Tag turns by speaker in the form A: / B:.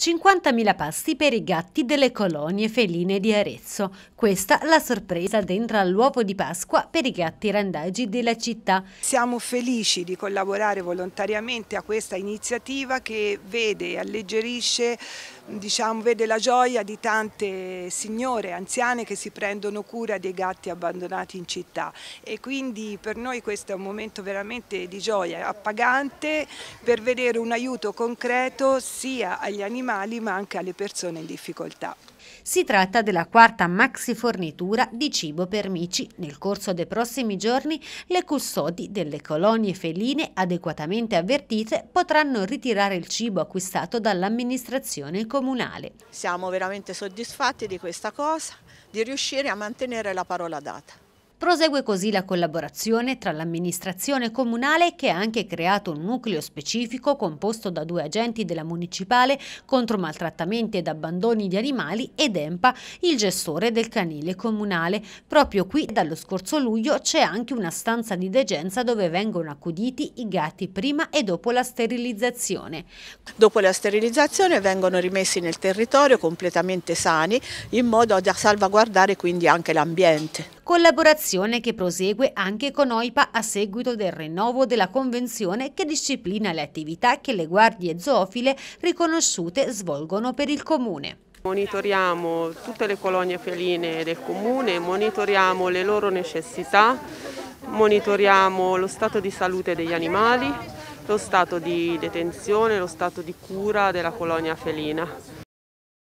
A: 50.000 pasti per i gatti delle colonie feline di Arezzo. Questa la sorpresa dentro all'uovo di Pasqua per i gatti randaggi della città.
B: Siamo felici di collaborare volontariamente a questa iniziativa che vede e alleggerisce, diciamo, vede la gioia di tante signore anziane che si prendono cura dei gatti abbandonati in città e quindi per noi questo è un momento veramente di gioia, appagante per vedere un aiuto concreto sia agli animali animali ma anche alle persone in difficoltà.
A: Si tratta della quarta maxi fornitura di cibo per mici. Nel corso dei prossimi giorni le custodi delle colonie feline adeguatamente avvertite potranno ritirare il cibo acquistato dall'amministrazione
C: comunale. Siamo veramente soddisfatti di questa cosa, di riuscire a mantenere la parola data.
A: Prosegue così la collaborazione tra l'amministrazione comunale che ha anche creato un nucleo specifico composto da due agenti della municipale contro maltrattamenti ed abbandoni di animali ed EMPA, il gestore del canile comunale. Proprio qui dallo scorso luglio c'è anche una stanza di degenza dove vengono
C: accuditi i gatti prima e dopo la sterilizzazione. Dopo la sterilizzazione vengono rimessi nel territorio completamente sani in modo da salvaguardare quindi anche l'ambiente
A: collaborazione che prosegue anche con OIPA a seguito del rinnovo della convenzione che disciplina le attività che le guardie zoofile riconosciute svolgono per il Comune.
D: Monitoriamo tutte le colonie feline del Comune, monitoriamo le loro necessità, monitoriamo lo stato di salute degli animali, lo stato di detenzione, lo stato di cura della colonia felina.